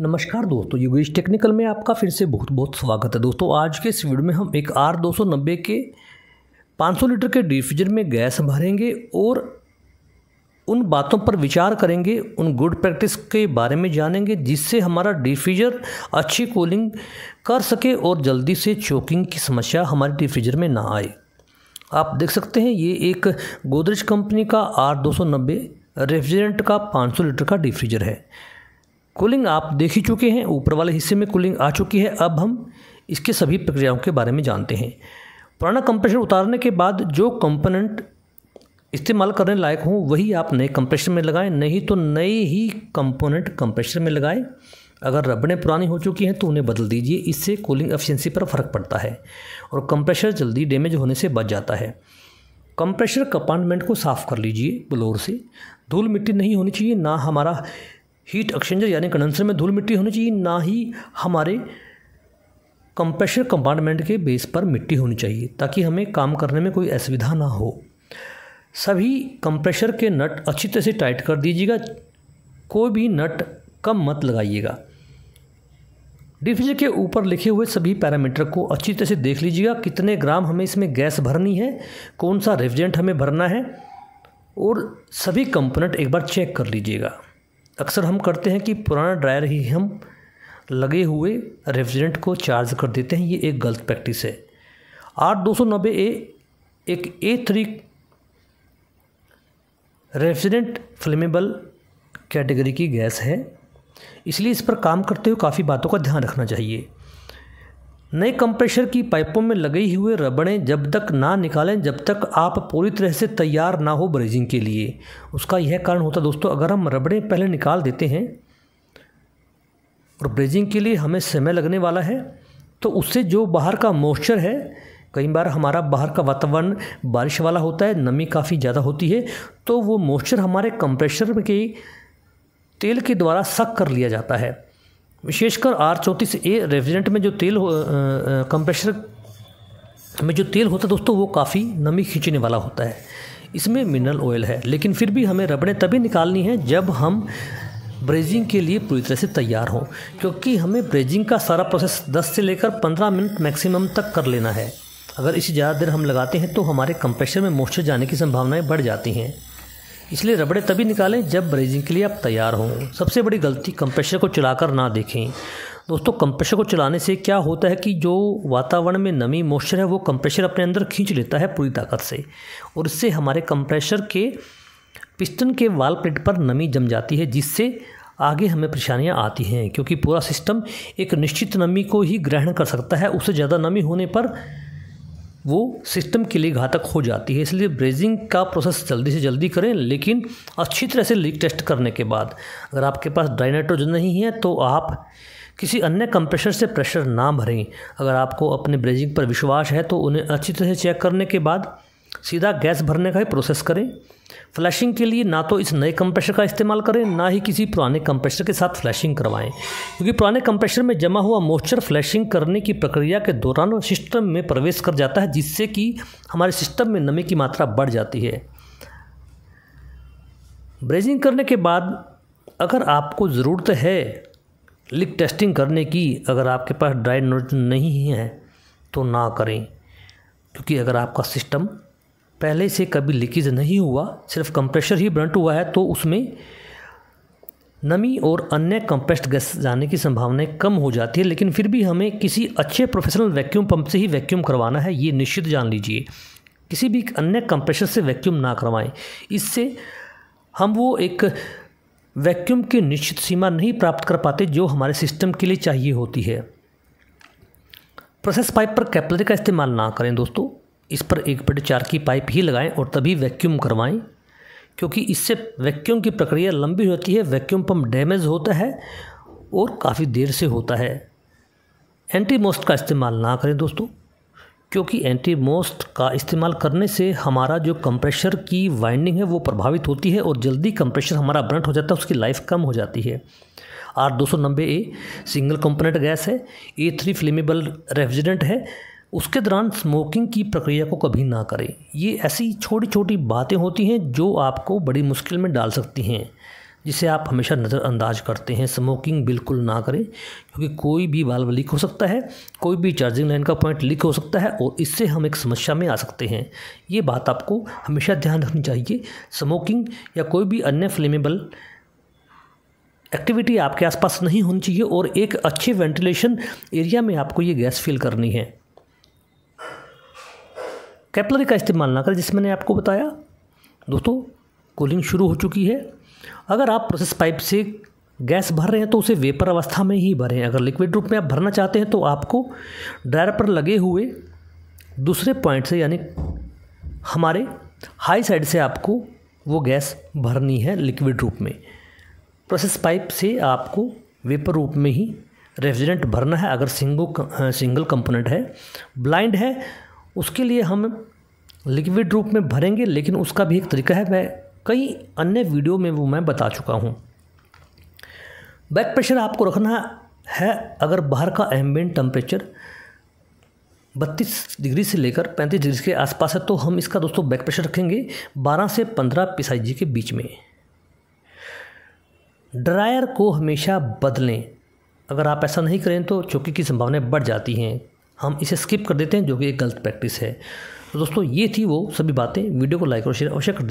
नमस्कार दोस्तों योगेश टेक्निकल में आपका फिर से बहुत बहुत स्वागत है दोस्तों आज के इस वीडियो में हम एक आर दो के 500 लीटर के डिफ्यूजर में गैस भरेंगे और उन बातों पर विचार करेंगे उन गुड प्रैक्टिस के बारे में जानेंगे जिससे हमारा डिफ्यूजर अच्छी कूलिंग कर सके और जल्दी से चोकिंग की समस्या हमारे डिफ्यूजर में ना आए आप देख सकते हैं ये एक गोदरेज कंपनी का आर 290 रेफ्रिजरेंट का 500 लीटर का डिफ्रीजर है कूलिंग आप देख ही चुके हैं ऊपर वाले हिस्से में कूलिंग आ चुकी है अब हम इसके सभी प्रक्रियाओं के बारे में जानते हैं पुराना कंप्रेशर उतारने के बाद जो कंपोनेंट इस्तेमाल करने लायक हों वही आप नए कंप्रेशर में लगाएं नहीं तो नए ही कंपोनेंट कंप्रेशर में लगाएं अगर रबड़ें पुरानी हो चुकी हैं तो उन्हें बदल दीजिए इससे कूलिंग एफिशिएंसी पर फ़र्क पड़ता है और कंप्रेशर जल्दी डैमेज होने से बच जाता है कंप्रेशर कंपार्टमेंट को साफ़ कर लीजिए ब्लोर से धूल मिट्टी नहीं होनी चाहिए ना हमारा हीट एक्सचेंजर यानी कंडेंसर में धूल मिट्टी होनी चाहिए ना ही हमारे कंप्रेशर कंपार्टमेंट के बेस पर मिट्टी होनी चाहिए ताकि हमें काम करने में कोई असुविधा ना हो सभी कंप्रेशर के नट अच्छी तरह से टाइट कर दीजिएगा कोई भी नट कम मत लगाइएगा डिफ्यूजर के ऊपर लिखे हुए सभी पैरामीटर को अच्छी तरह से देख लीजिएगा कितने ग्राम हमें इसमें गैस भरनी है कौन सा रेफ्रिजरेंट हमें भरना है और सभी कंपोनेंट एक बार चेक कर लीजिएगा अक्सर हम करते हैं कि पुराना ड्रायर ही हम लगे हुए रेफ्रिजरेंट को चार्ज कर देते हैं ये एक गलत प्रैक्टिस है आठ दो सौ नब्बे ए एक A three refrigerant flammable category की गैस है इसलिए इस पर काम करते हुए काफ़ी बातों का ध्यान रखना चाहिए नए कंप्रेशर की पाइपों में लगे हुए रबड़ें जब तक ना निकालें जब तक आप पूरी तरह से तैयार ना हो ब्रेजिंग के लिए उसका यह कारण होता है दोस्तों अगर हम रबड़ें पहले निकाल देते हैं और ब्रेजिंग के लिए हमें समय लगने वाला है तो उससे जो बाहर का मॉइस्चर है कई बार हमारा बाहर का वातावरण बारिश वाला होता है नमी काफ़ी ज़्यादा होती है तो वो मॉइस्चर हमारे कंप्रेशर के तेल के द्वारा सक कर लिया जाता है विशेषकर आर चौंतीस ए रेफ्रिजरेंट में जो तेल कंप्रेशर में जो तेल होता है दोस्तों वो काफ़ी नमी खींचने वाला होता है इसमें मिनरल ऑयल है लेकिन फिर भी हमें रबड़ें तभी निकालनी है जब हम ब्रेजिंग के लिए पूरी तरह से तैयार हो क्योंकि हमें ब्रेजिंग का सारा प्रोसेस 10 से लेकर 15 मिनट मैक्सिमम तक कर लेना है अगर इसे ज़्यादा देर हम लगाते हैं तो हमारे कंप्रेशर में मॉइस्चर जाने की संभावनाएं बढ़ जाती हैं इसलिए रबड़े तभी निकालें जब ब्रेजिंग के लिए आप तैयार हों सबसे बड़ी गलती कंप्रेशर को चलाकर ना देखें दोस्तों कंप्रेशर को चलाने से क्या होता है कि जो वातावरण में नमी मॉइस्चर है वो कंप्रेशर अपने अंदर खींच लेता है पूरी ताकत से और इससे हमारे कंप्रेशर के पिस्टन के वाल प्लेट पर नमी जम जाती है जिससे आगे हमें परेशानियां आती हैं क्योंकि पूरा सिस्टम एक निश्चित नमी को ही ग्रहण कर सकता है उससे ज़्यादा नमी होने पर वो सिस्टम के लिए घातक हो जाती है इसलिए ब्रेजिंग का प्रोसेस जल्दी से जल्दी करें लेकिन अच्छी तरह से लीक टेस्ट करने के बाद अगर आपके पास ड्राइनाइट्रोजन नहीं है तो आप किसी अन्य कंप्रेशर से प्रेशर ना भरें अगर आपको अपने ब्रेजिंग पर विश्वास है तो उन्हें अच्छी तरह से चेक करने के बाद सीधा गैस भरने का ही प्रोसेस करें फ्लैशिंग के लिए ना तो इस नए कंप्रेशर का इस्तेमाल करें ना ही किसी पुराने कंप्रेशर के साथ फ्लैशिंग करवाएं क्योंकि पुराने कंप्रेशर में जमा हुआ मॉइस्चर फ्लैशिंग करने की प्रक्रिया के दौरान सिस्टम में प्रवेश कर जाता है जिससे कि हमारे सिस्टम में नमी की मात्रा बढ़ जाती है ब्रेजिंग करने के बाद अगर आपको ज़रूरत है लिक टेस्टिंग करने की अगर आपके पास ड्राई नोट नहीं है तो ना करें क्योंकि अगर आपका सिस्टम पहले से कभी लीकेज नहीं हुआ सिर्फ कंप्रेशर ही ब्रंट हुआ है तो उसमें नमी और अन्य कंप्रेस्ड गैस जाने की संभावनाएं कम हो जाती है लेकिन फिर भी हमें किसी अच्छे प्रोफेशनल वैक्यूम पंप से ही वैक्यूम करवाना है ये निश्चित जान लीजिए किसी भी अन्य कंप्रेशर से वैक्यूम ना करवाएं इससे हम वो एक वैक्यूम की निश्चित सीमा नहीं प्राप्त कर पाते जो हमारे सिस्टम के लिए चाहिए होती है प्रोसेस पाइप पर कैपलरी का इस्तेमाल ना करें दोस्तों इस पर एक पेट चार की पाइप ही लगाएं और तभी वैक्यूम करवाएं क्योंकि इससे वैक्यूम की प्रक्रिया लंबी होती है वैक्यूम पंप डैमेज होता है और काफ़ी देर से होता है एंटी मोस्ट का इस्तेमाल ना करें दोस्तों क्योंकि एंटी मोस्ट का इस्तेमाल करने से हमारा जो कंप्रेशर की वाइंडिंग है वो प्रभावित होती है और जल्दी कंप्रेशर हमारा ब्रंट हो जाता है उसकी लाइफ कम हो जाती है आर दो सौ नब्बे ए सिंगल कंपोनेंट गैस है ए थ्री फ्लेमेबल रेफ्रिजरेंट है उसके दौरान स्मोकिंग की प्रक्रिया को कभी ना करें ये ऐसी छोटी छोटी बातें होती हैं जो आपको बड़ी मुश्किल में डाल सकती हैं जिसे आप हमेशा नज़रअंदाज करते हैं स्मोकिंग बिल्कुल ना करें क्योंकि कोई भी बाल्ब लीक हो सकता है कोई भी चार्जिंग लाइन का पॉइंट लीक हो सकता है और इससे हम एक समस्या में आ सकते हैं ये बात आपको हमेशा ध्यान रखनी चाहिए स्मोकिंग या कोई भी अन्य फ्लेमेबल एक्टिविटी आपके आसपास नहीं होनी चाहिए और एक अच्छे वेंटिलेशन एरिया में आपको ये गैस फील करनी है कैपलरी का इस्तेमाल ना करें जिसमें मैंने आपको बताया दोस्तों कूलिंग शुरू हो चुकी है अगर आप प्रोसेस पाइप से गैस भर रहे हैं तो उसे वेपर अवस्था में ही भरें अगर लिक्विड रूप में आप भरना चाहते हैं तो आपको ड्रायर पर लगे हुए दूसरे पॉइंट से यानी हमारे हाई साइड से आपको वो गैस भरनी है लिक्विड रूप में प्रोसेस पाइप से आपको वेपर रूप में ही रेफ्रिजरेंट भरना है अगर सिंगो सिंगल कंपोनेंट है ब्लाइंड है उसके लिए हम लिक्विड रूप में भरेंगे लेकिन उसका भी एक तरीका है मैं कई अन्य वीडियो में वो मैं बता चुका हूँ बैक प्रेशर आपको रखना है अगर बाहर का एम्बियन टेम्परेचर 32 डिग्री से लेकर 35 डिग्री के आसपास है तो हम इसका दोस्तों बैक प्रेशर रखेंगे 12 से 15 पीसाई के बीच में ड्रायर को हमेशा बदलें अगर आप ऐसा नहीं करें तो चौकी की संभावनाएं बढ़ जाती हैं हम इसे स्किप कर देते हैं जो कि एक गलत प्रैक्टिस है तो दोस्तों ये थी वो सभी बातें वीडियो को लाइक और शेयर अवश्य कर